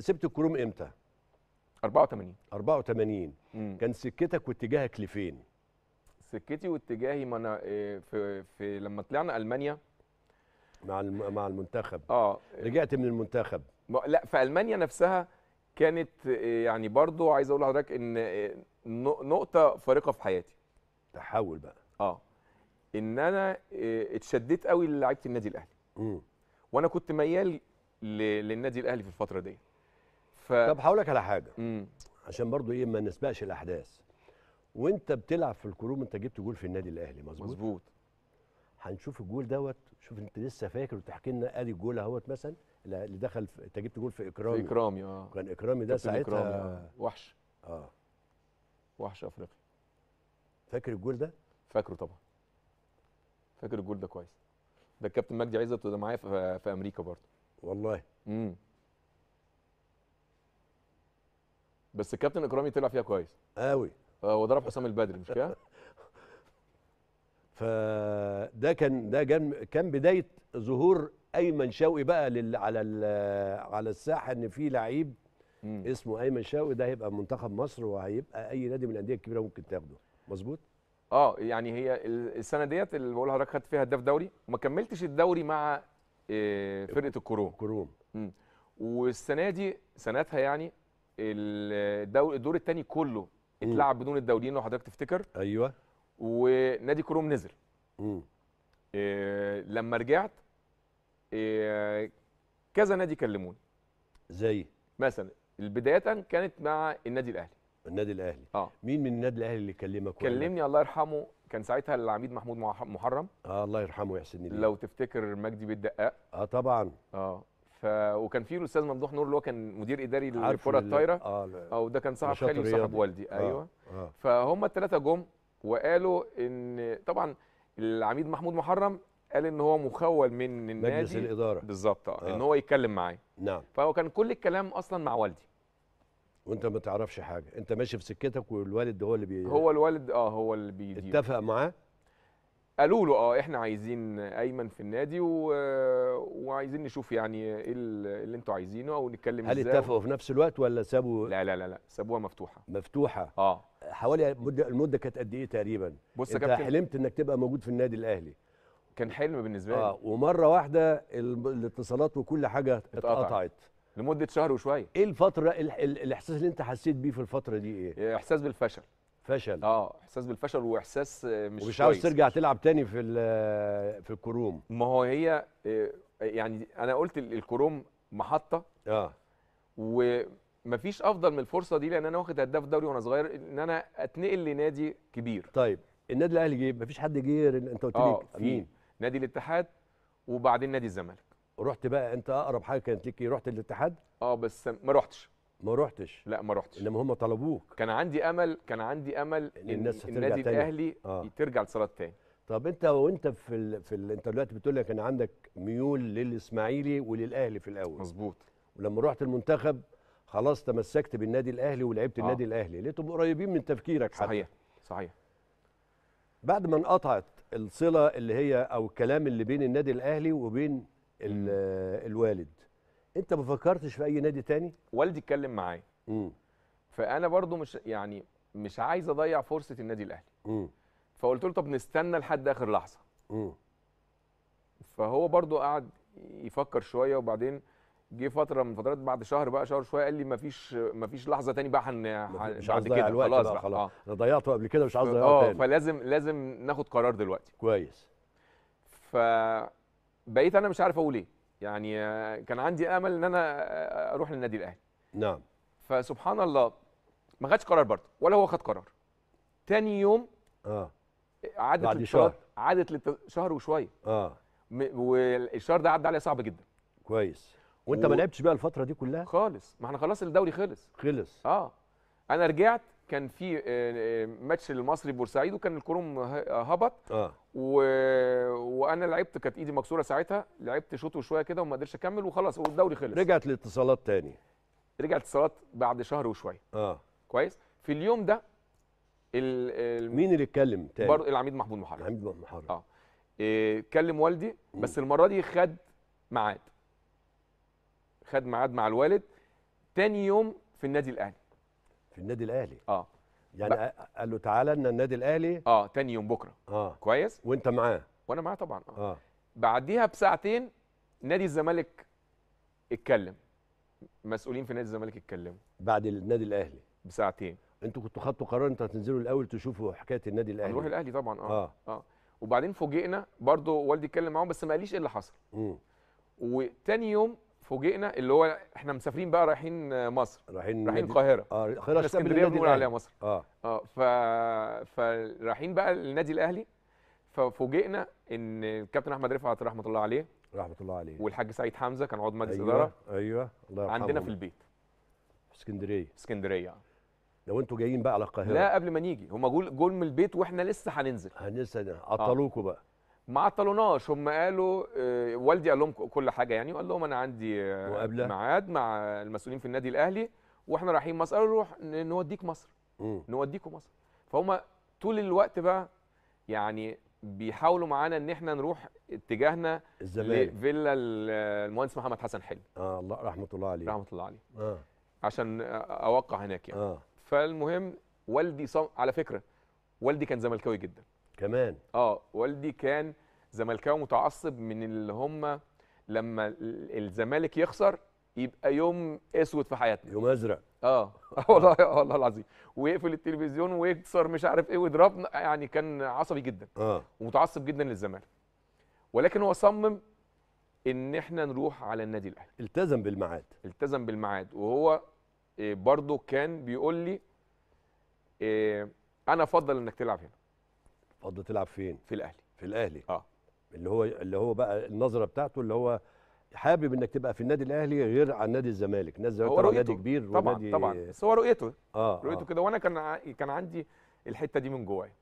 سبت الكروم امتى 84 84 مم. كان سكتك واتجاهك لفين سكتي واتجاهي ما انا آه، في, في لما طلعنا المانيا مع مع المنتخب اه رجعت من المنتخب لا في المانيا نفسها كانت آه، يعني برضو عايز اقول لحضرتك ان آه، نقطه فارقه في حياتي تحول بقى اه ان انا اتشددت قوي للعيبه النادي الاهلي وانا كنت ميال للنادي الاهلي في الفتره ديت طب هقول لك على حاجه مم. عشان برضو ايه ما نسبقش الاحداث وانت بتلعب في الكروم انت جبت جول في النادي الاهلي مظبوط مظبوط هنشوف الجول دوت شوف انت لسه فاكر وتحكي لنا ادي الجول اهوت مثلا اللي دخل انت جبت جول في اكرامي في اكرامي اه كان اكرامي ده ساعتها إكرامي. آه. وحش اه وحش افريقي فاكر الجول ده؟ فاكره طبعا فاكر الجول ده كويس ده الكابتن مجدي عزت وده معايا في امريكا برضه والله امم بس الكابتن اكرامي طلع فيها كويس قوي آه، وضرب حسام البدري مش كده فده كان ده كان كان بدايه ظهور ايمن شوقي بقى لل على على الساحه ان في لعيب اسمه ايمن شوقي ده هيبقى منتخب مصر وهيبقى اي نادي من الانديه الكبيره ممكن تاخده مظبوط اه يعني هي السنه ديت اللي بقول لحضرتك خدت فيها هداف دوري وما كملتش الدوري مع آه، فرقه الكروم الكروم والسنه دي سنتها يعني الدور الثاني كله اتلعب بدون الدوليين لو حضرتك تفتكر ايوه ونادي كروم نزل امم إيه لما رجعت إيه كذا نادي كلموني زي مثلا بدايه كانت مع النادي الاهلي النادي الاهلي آه. مين من النادي الاهلي اللي كلمك كلمني الله يرحمه كان ساعتها العميد محمود محرم اه الله يرحمه ويحسن اليه لو تفتكر مجدي بالدقاق اه طبعا اه ف... وكان في الاستاذ ممدوح نور اللي هو كان مدير اداري للكره الطايره اه او ده كان صاحب خالي وصاحب والدي آه. ايوه آه. فهم الثلاثه جم وقالوا ان طبعا العميد محمود محرم قال ان هو مخول من النادي مجلس الاداره بالظبط آه. ان آه. هو يتكلم معاه نعم فهو كان كل الكلام اصلا مع والدي وانت ما تعرفش حاجه انت ماشي في سكتك والوالد هو اللي بي... هو الوالد اه هو اللي بيدير اتفق معاه قالوا له اه احنا عايزين ايمن في النادي و... عايزين نشوف يعني ايه اللي انتوا عايزينه ونتكلم ازاي هل اتفقوا في نفس الوقت ولا سابوا لا لا لا لا سابوها مفتوحه مفتوحه اه حوالي المده كانت قد ايه تقريبا بص يا كابتن حلمت انك تبقى موجود في النادي الاهلي كان حلم بالنسبه لي اه ومره واحده الاتصالات وكل حاجه اتقطعت, اتقطعت. لمده شهر وشويه ايه الفتره الاحساس اللي انت حسيت بيه في الفتره دي ايه احساس بالفشل فشل اه احساس بالفشل واحساس آه، مش ومش عاوز ترجع تلعب تاني في في الكروم ما هو هي آه، يعني انا قلت الكروم محطه اه ومفيش افضل من الفرصه دي لان انا واخد هداف دوري وانا صغير ان انا اتنقل لنادي كبير طيب النادي الاهلي جه مفيش حد جه غير انت قلت لي آه، آه، مين نادي الاتحاد وبعدين نادي الزمالك رحت بقى انت اقرب حاجه كانت ليك إيه؟ رحت الاتحاد اه بس ما رحتش ما رحتش لا ما رحتش انما هم طلبوك كان عندي امل كان عندي امل ان, إن الناس النادي تاني. الاهلي آه. ترجع لصالات تاني طب انت وانت في ال... في ال... انت دلوقتي بتقول لك انا عندك ميول للاسماعيلي وللاهلي في الاول مظبوط ولما رحت المنتخب خلاص تمسكت بالنادي الاهلي ولعبت آه. النادي الاهلي لقيتهم قريبين من تفكيرك حتى صحيح صحيح بعد ما انقطعت الصله اللي هي او الكلام اللي بين النادي الاهلي وبين الوالد انت ما فكرتش في اي نادي تاني والدي اتكلم معايا فانا برضو مش يعني مش عايز اضيع فرصه النادي الاهلي امم فقلت له طب نستنى لحد اخر لحظه م. فهو برضو قعد يفكر شويه وبعدين جه فتره من فترات بعد شهر بقى شهر شويه قال لي مفيش مفيش لحظه تاني بقى هن مش عايز كده الوقت خلاص بقى خلاص آه. انا ضيعته قبل كده مش عايز اضيعه آه، تاني اه فلازم لازم ناخد قرار دلوقتي كويس فبقيت انا مش عارف اقول ايه يعني آه، كان عندي امل ان انا آه، اروح للنادي الاهلي نعم فسبحان الله ما خدش قرار برضه ولا هو خد قرار تاني يوم اه عدت بعد شهر عدت شهر وشويه اه م... والشهر ده عدى عليا صعب جدا كويس وانت و... ما لعبتش بقى الفتره دي كلها خالص ما احنا خلاص الدوري خلص خلص اه انا رجعت كان في آه، آه، ماتش المصري بورسعيد وكان الكروم هبط آه. و... وانا لعبت كانت ايدي مكسوره ساعتها لعبت شوط وشويه كده وما قدرتش اكمل وخلاص والدوري خلص رجعت الاتصالات تاني رجعت اتصالات بعد شهر وشويه اه كويس في اليوم ده مين اللي اتكلم تاني؟ برضه العميد محمود محرر العميد محمود محرر آه. اه اتكلم والدي بس المره دي خد ميعاد خد ميعاد مع الوالد تاني يوم في النادي الاهلي في النادي الاهلي اه يعني بقى. قال له تعالى لنا النادي الاهلي اه تاني يوم بكره اه كويس وانت معاه وانا معاه طبعا اه, آه. بعديها بساعتين نادي الزمالك اتكلم مسؤولين في نادي الزمالك اتكلموا بعد النادي الاهلي بساعتين انتوا كنتوا خدتوا قرار انتوا هتنزلوا الاول تشوفوا حكايه النادي الاهلي هنروح الاهلي طبعا اه اه, آه. وبعدين فوجئنا برضه والدي اتكلم معاهم بس ما قاليش ايه اللي حصل امم وتاني يوم فوجئنا اللي هو احنا مسافرين بقى رايحين مصر رايحين رايحين القاهره اه القاهره اسكندريه بنقول عليها مصر اه اه ف فرايحين بقى للنادي الاهلي ففوجئنا ان الكابتن احمد رفعت رحمه الله عليه رحمه الله عليه والحاج سعيد حمزه كان عضو مجلس أيوة. اداره ايوه الله يرحمه عندنا في البيت في اسكندريه اسكندريه لو انتوا جايين بقى على القاهره لا قبل ما نيجي هم جول جول من البيت واحنا لسه هننزل هننزل آه. عطلوكوا آه. بقى ما عطلوناش هم قالوا آه والدي قال لهم كل حاجه يعني وقال لهم انا عندي آه ميعاد مع المسؤولين في النادي الاهلي واحنا رايحين مصر قالوا نوديك مصر م. نوديكوا مصر فهم طول الوقت بقى يعني بيحاولوا معانا ان احنا نروح اتجاهنا الزمالك فيلا المهندس محمد حسن حلمي اه الله رحمه الله عليه رحمه الله عليه آه. عشان اوقع هناك يعني آه. فالمهم والدي صم... على فكره والدي كان زملكاوي جدا كمان اه والدي كان زملكاوي متعصب من اللي هم لما الزمالك يخسر يبقى يوم اسود في حياتنا يوم ازرق اه والله والله العظيم ويقفل التلفزيون ويكسر مش عارف ايه ويضربنا يعني كان عصبي جدا اه ومتعصب جدا للزمالك ولكن هو صمم ان احنا نروح على النادي الاهلي التزم بالميعاد التزم بالميعاد وهو إيه، برضو كان بيقول لي إيه، انا افضل انك تلعب هنا افضل تلعب فين في الاهلي في الاهلي اه اللي هو اللي هو بقى النظره بتاعته اللي هو حابب انك تبقى في النادي الاهلي غير عن نادي الزمالك نادي الزمالك هو نادي كبير طبعا ونادي طبعا بس هو رؤيته اه, آه. رؤيته آه. كده وانا كان كان عندي الحته دي من جوايا